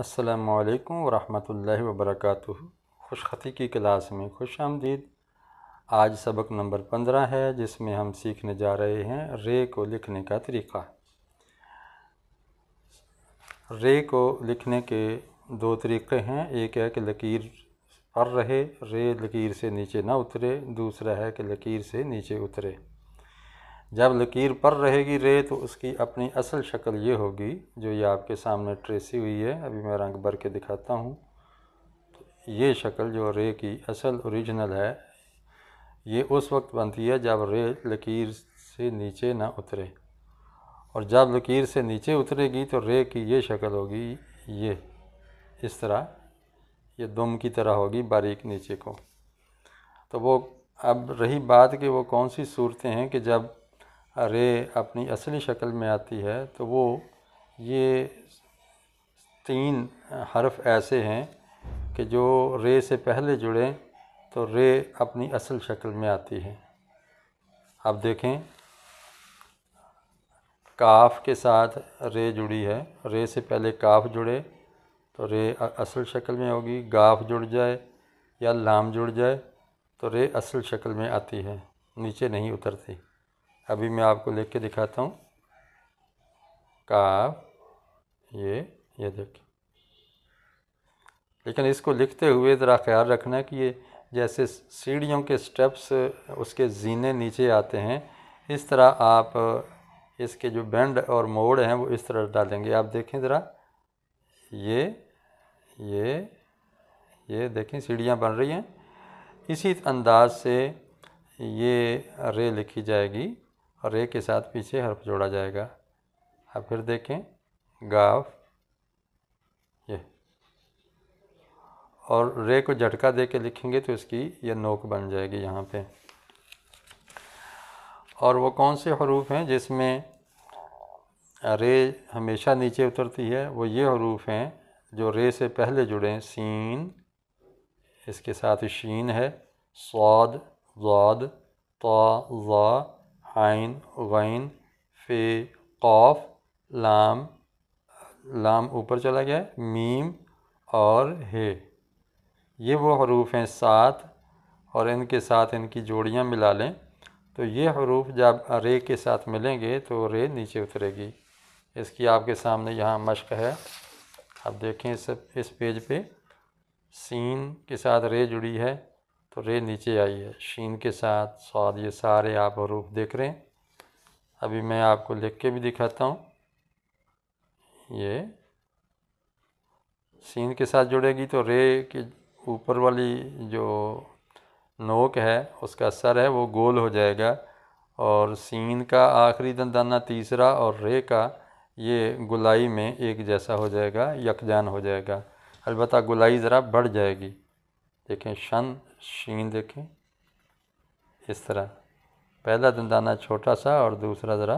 असलकम वरहल वबरक खुशखती की क्लास में खुश आमदीद आज सबक नंबर पंद्रह है जिसमें हम सीखने जा रहे हैं रे को लिखने का तरीक़ा रे को लिखने के दो तरीक़े हैं एक है कि लकीर पर रहे रे लकीर से नीचे ना उतरे दूसरा है कि लकीर से नीचे उतरे जब लकीर पर रहेगी रे तो उसकी अपनी असल शक्ल ये होगी जो ये आपके सामने ट्रेसी हुई है अभी मैं रंग भर के दिखाता हूँ तो ये शक्ल जो रे की असल ओरिजिनल है ये उस वक्त बनती है जब रे लकीर से नीचे ना उतरे और जब लकीर से नीचे उतरेगी तो रे की ये शक्ल होगी ये इस तरह ये दुम की तरह होगी बारीक नीचे को तो वो अब रही बात कि वो कौन सी सूरतें हैं कि जब रे अपनी असली शक्ल में आती है तो वो ये तीन हर्फ ऐसे हैं कि जो रे से पहले जुड़े तो रे अपनी असल शक्ल में आती है अब देखें काफ के साथ रे जुड़ी है रे से पहले काफ जुड़े तो रे असल शक्ल में होगी गाफ जुड़ जाए या लाम जुड़ जाए तो रे असल शक्ल में आती है नीचे नहीं उतरती अभी मैं आपको लिख के दिखाता हूँ काफ ये ये देखिए लेकिन इसको लिखते हुए ज़रा ख्याल रखना कि ये जैसे सीढ़ियों के स्टेप्स उसके जीने नीचे आते हैं इस तरह आप इसके जो बैंड और मोड़ हैं वो इस तरह डालेंगे आप देखें ज़रा ये ये ये देखें सीढ़ियाँ बन रही हैं इसी अंदाज से ये रे लिखी जाएगी और रे के साथ पीछे हर्फ जोड़ा जाएगा अब फिर देखें गाव ये और रे को झटका दे के लिखेंगे तो इसकी ये नोक बन जाएगी यहाँ पे और वो कौन से हरूफ हैं जिसमें रे हमेशा नीचे उतरती है वो ये हरूफ हैं जो रे से पहले जुड़े सीन इसके साथ शीन है स्वाद वाद तो आइन गैन फे कौफ लाम लाम ऊपर चला गया मीम और हे ये वो हरूफ हैं सात और इनके साथ इनकी जोड़ियाँ मिला लें तो ये हरूफ जब रे के साथ मिलेंगे तो रे नीचे उतरेगी इसकी आपके सामने यहाँ मश्क है आप देखें इस इस पेज पे सीन के साथ रे जुड़ी है तो रे नीचे आई है शीन के साथ स्वाद ये सारे आप रूप देख रहे हैं अभी मैं आपको लिख के भी दिखाता हूँ ये सीन के साथ जुड़ेगी तो रे के ऊपर वाली जो नोक है उसका सर है वो गोल हो जाएगा और सीन का आखिरी दंदाना तीसरा और रे का ये गुलाई में एक जैसा हो जाएगा यकजान हो जाएगा अलबत्त गुलाई ज़रा बढ़ जाएगी देखें शन शीन देखें इस तरह पहला दंदाना छोटा सा और दूसरा ज़रा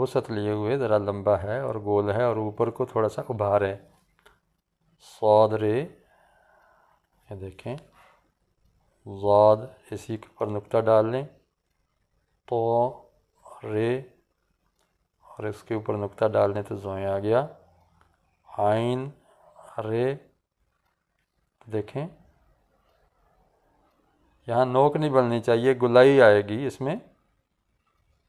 वसत लिए हुए ज़रा लंबा है और गोल है और ऊपर को थोड़ा सा उभार है सौद रे ये देखें जौद इसी के ऊपर नुक्ता डाल लें तो रे और इसके ऊपर नुक्ता डाल लें तो जोए आ गया आइन रे देखें यहाँ नोक नहीं बननी चाहिए गुलाई आएगी इसमें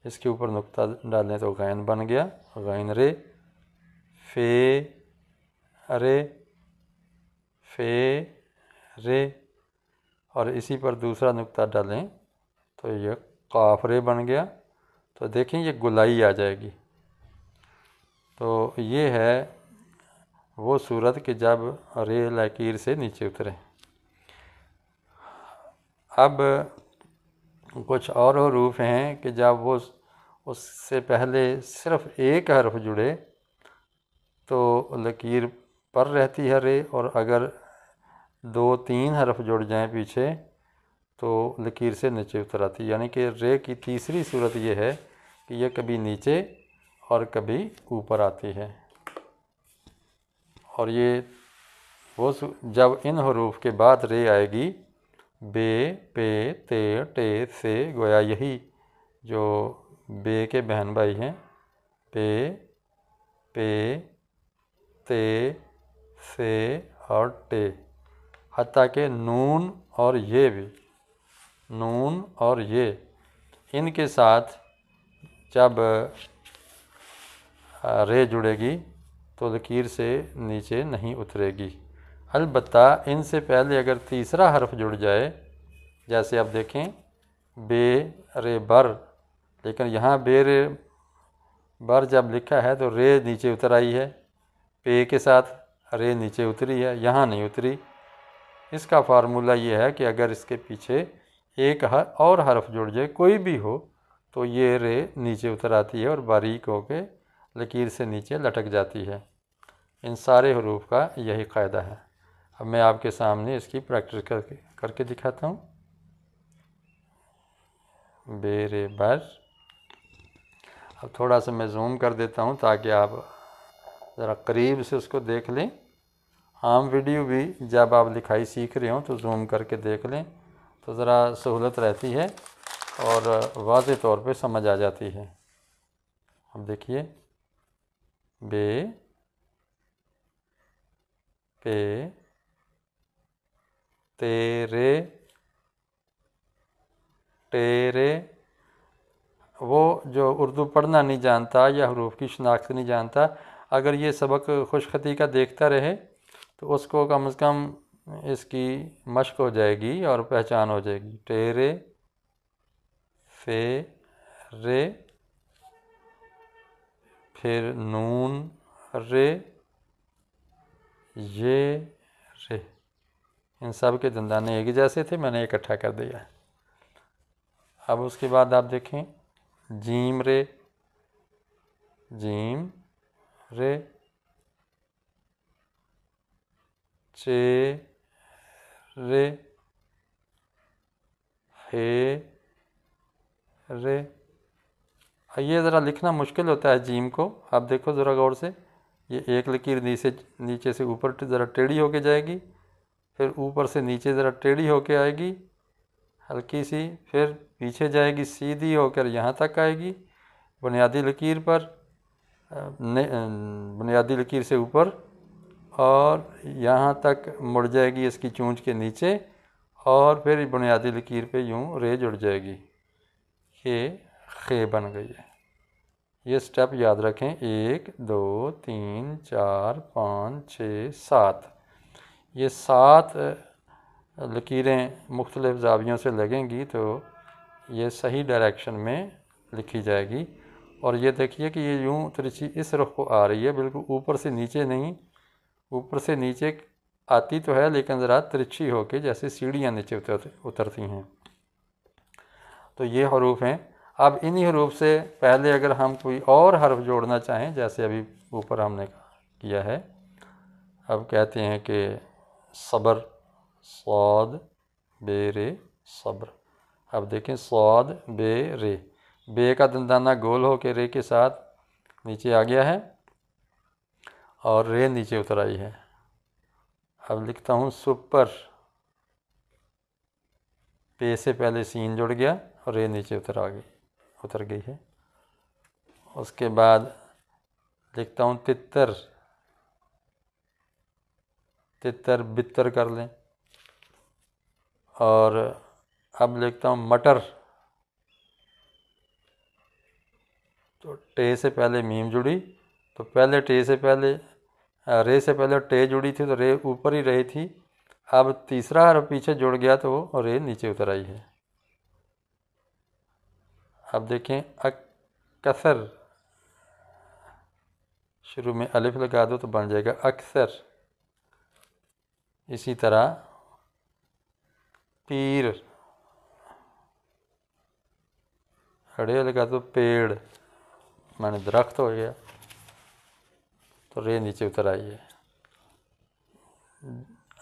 इसके ऊपर नुक्ता डालें तो गैन बन गया गैन रे फे रे फे रे और इसी पर दूसरा नुक्ता डालें तो ये काफ रे बन गया तो देखें ये गुलाई आ जाएगी तो ये है वो सूरत कि जब रे लकीर से नीचे उतरें अब कुछ और हरूफ हैं कि जब वो उससे पहले सिर्फ एक हर्फ जुड़े तो लकीर पर रहती है रे और अगर दो तीन हर्फ जुड़ जाएं पीछे तो लकीर से नीचे उतर आती है यानी कि रे की तीसरी सूरत ये है कि यह कभी नीचे और कभी ऊपर आती है और ये वो जब इन हरूफ के बाद रे आएगी बे पे ते टे से गोया यही जो बे के बहन भाई हैं पे पे ते से और टे हती के नून और ये भी नून और ये इनके साथ जब रे जुड़ेगी तो लकीर से नीचे नहीं उतरेगी अलबत् इनसे पहले अगर तीसरा हर्फ जुड़ जाए जैसे आप देखें बे रे बर लेकिन यहाँ बे रे बर जब लिखा है तो रे नीचे उतर आई है पे के साथ रे नीचे उतरी है यहाँ नहीं उतरी इसका फार्मूला ये है कि अगर इसके पीछे एक हर और हर्फ जुड़ जाए कोई भी हो तो ये रे नीचे उतर आती है और बारीक होकर लकीर से नीचे लटक जाती है इन सारे हरूफ का यही कायदा है अब मैं आपके सामने इसकी प्रैक्टिस करके करके दिखाता हूँ बेरे बर अब थोड़ा सा मैं जूम कर देता हूँ ताकि आप ज़रा करीब से उसको देख लें आम वीडियो भी जब आप लिखाई सीख रहे हों तो जूम करके देख लें तो ज़रा सहूलत रहती है और वाज तौर पे समझ आ जाती है अब देखिए बे पे तेरे तेरे वो जो उर्दू पढ़ना नहीं जानता या हरूफ की शनाख्त नहीं जानता अगर ये सबक खुशखती का देखता रहे तो उसको कम से कम इसकी मशक हो जाएगी और पहचान हो जाएगी टेरे फे रे फिर नून रे ये इन सब के धंधाने एक जैसे थे मैंने इकट्ठा कर दिया अब उसके बाद आप देखें जीम रे जीम रे चे रे हे रे ये ज़रा लिखना मुश्किल होता है जीम को आप देखो ज़रा गौर से ये एक लकीर नीचे नीचे से ऊपर ज़रा टेढ़ी होके जाएगी फिर ऊपर से नीचे ज़रा टेढ़ी होके आएगी हल्की सी फिर पीछे जाएगी सीधी होकर यहाँ तक आएगी बुनियादी लकीर पर बुनियादी लकीर से ऊपर और यहाँ तक मुड़ जाएगी इसकी चूँच के नीचे और फिर बुनियादी लकीर पे यूँ रे जुड़ जाएगी ये खे बन गई है ये स्टेप याद रखें एक दो तीन चार पाँच छः सात ये सात लकीरें मुख्तलिफ़ जावियों से लगेंगी तो ये सही डायरेक्शन में लिखी जाएगी और ये देखिए कि ये यूँ तिरछी इस रुख को आ रही है बिल्कुल ऊपर से नीचे नहीं ऊपर से नीचे आती तो है लेकिन ज़रा तिरछी होके जैसे सीढ़ियाँ नीचे उतर उतरती हैं तो ये हरूफ हैं अब इन्हीं हरूफ से पहले अगर हम कोई और हरफ जोड़ना चाहें जैसे अभी ऊपर हमने किया है अब कहते हैं कि सबर स्वाद बे रे सबर अब देखें स्वाद बे रे बे का दंदाना गोल हो के रे के साथ नीचे आ गया है और रे नीचे उतर आई है अब लिखता हूँ सुपर पे से पहले सीन जुड़ गया और रे नीचे उतर आ गई उतर गई है उसके बाद लिखता हूँ तितर तितर बितर कर लें और अब लिखता हूँ मटर तो टे से पहले मीम जुड़ी तो पहले टे से पहले रे से पहले टे जुड़ी थी तो रे ऊपर ही रही थी अब तीसरा हर पीछे जुड़ गया तो वो रे नीचे उतर आई है अब देखें अक्सर शुरू में अलिफ लगा दो तो बन जाएगा अक्सर इसी तरह पीर हड़ेल का तो पेड़ माने दरख्त हो गया तो रे नीचे उतर आई है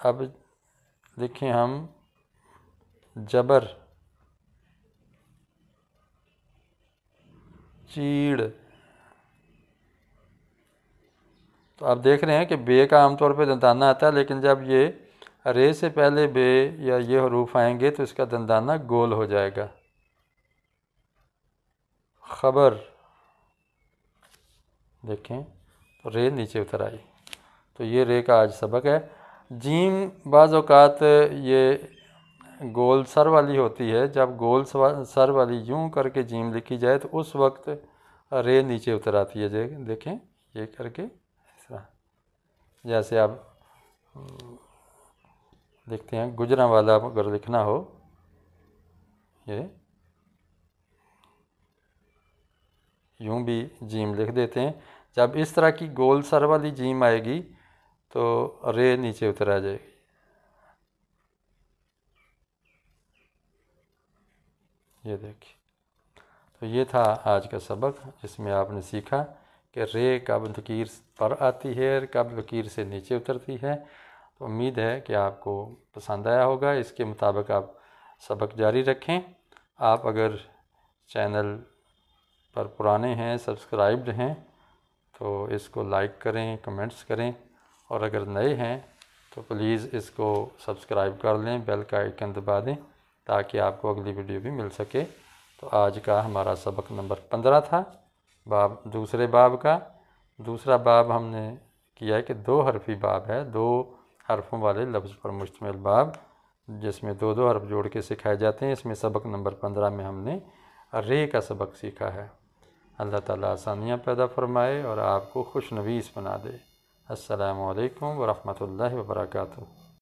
अब देखें हम जबर चीड़ तो आप देख रहे हैं कि बे का आमतौर पर दंदाना आता है लेकिन जब ये रे से पहले बे या ये हरूफ आएंगे तो इसका दंदाना गोल हो जाएगा खबर देखें तो रे नीचे उतर आई तो ये रे का आज सबक है जीम बाज़ात ये गोल सर वाली होती है जब गोल सर वाली यूं करके जीम लिखी जाए तो उस वक्त रे नीचे उतर आती है देखें ये करके जैसे आप हम्म, देखते हैं गुजरा वाला अगर लिखना हो ये यूं भी जीम लिख देते हैं जब इस तरह की गोल सर वाली जीम आएगी तो रे नीचे उतर आ जाएगी ये देखिए तो ये था आज का सबक जिसमें आपने सीखा कि रे कब फकीर पर आती है कब फकीर से नीचे उतरती है तो उम्मीद है कि आपको पसंद आया होगा इसके मुताबिक आप सबक जारी रखें आप अगर चैनल पर पुराने हैं सब्सक्राइब्ड हैं तो इसको लाइक करें कमेंट्स करें और अगर नए हैं तो प्लीज़ इसको सब्सक्राइब कर लें बेल का आइकन दबा दें ताकि आपको अगली वीडियो भी मिल सके तो आज का हमारा सबक नंबर पंद्रह था बाब दूसरे बाब का दूसरा बाब हमने किया है कि दो हरफी बाब है दो हरफों वाले लफ्ज़ पर मुश्तमिल बाब जिसमें दो दो हरफ जोड़ के सिखाए जाते हैं इसमें सबक नंबर पंद्रह में हमने रे का सबक सीखा है अल्लाह ताला आसानियाँ पैदा फरमाए और आपको खुशनवीस बना दे असलकम वरहमल वर्का